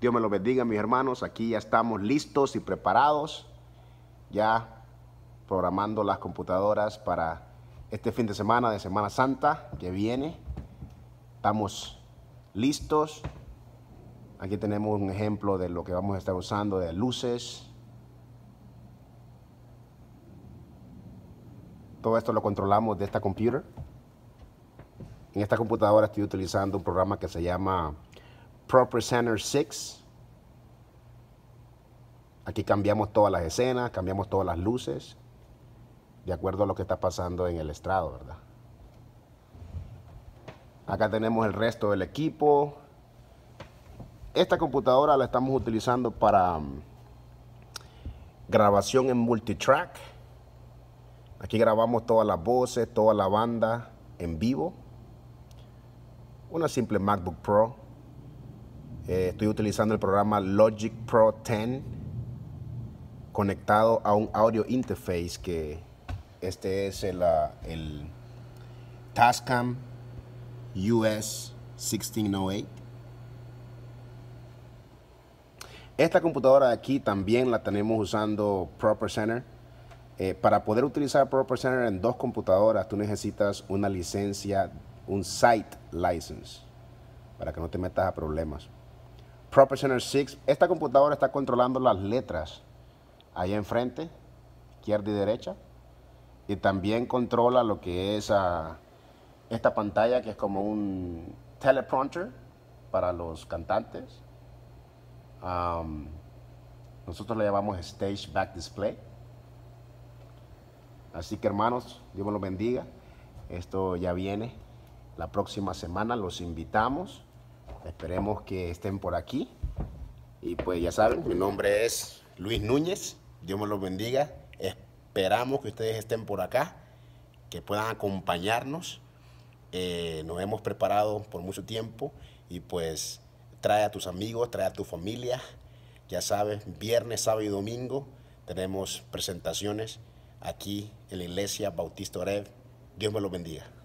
Dios me lo bendiga, mis hermanos. Aquí ya estamos listos y preparados, ya programando las computadoras para este fin de semana de Semana Santa que viene. Estamos listos. Aquí tenemos un ejemplo de lo que vamos a estar usando de luces. Todo esto lo controlamos de esta computer. En esta computadora estoy utilizando un programa que se llama Proper Center 6. Aquí cambiamos todas las escenas, cambiamos todas las luces, de acuerdo a lo que está pasando en el estrado, ¿verdad? Acá tenemos el resto del equipo. Esta computadora la estamos utilizando para mm, grabación en multitrack. Aquí grabamos todas las voces, toda la banda en vivo. Una simple MacBook Pro eh, estoy utilizando el programa Logic Pro 10 conectado a un audio interface que este es el, uh, Tascam US 1608. Esta computadora de aquí también la tenemos usando Proper Center. Eh, para poder utilizar Proper Center en dos computadoras, tú necesitas una licencia, un site license, para que no te metas a problemas. Center 6. Esta computadora está controlando las letras ahí enfrente, izquierda y derecha. Y también controla lo que es ah, esta pantalla que es como un teleprompter para los cantantes. nosotros le llamamos Stage Back Display. Así que hermanos, Dios los bendiga. Esto ya viene la próxima semana. Los invitamos. Esperemos que estén por aquí. Y pues ya saben, mi nombre es Luis Núñez. Dios me los bendiga. Esperamos que ustedes estén por acá, que puedan acompañarnos. Eh, nos hemos preparado por mucho tiempo y pues trae a tus amigos, trae a tu familia. Ya sabes, viernes, sábado y domingo tenemos presentaciones aquí en la iglesia Bautista Oreb. Dios me los bendiga.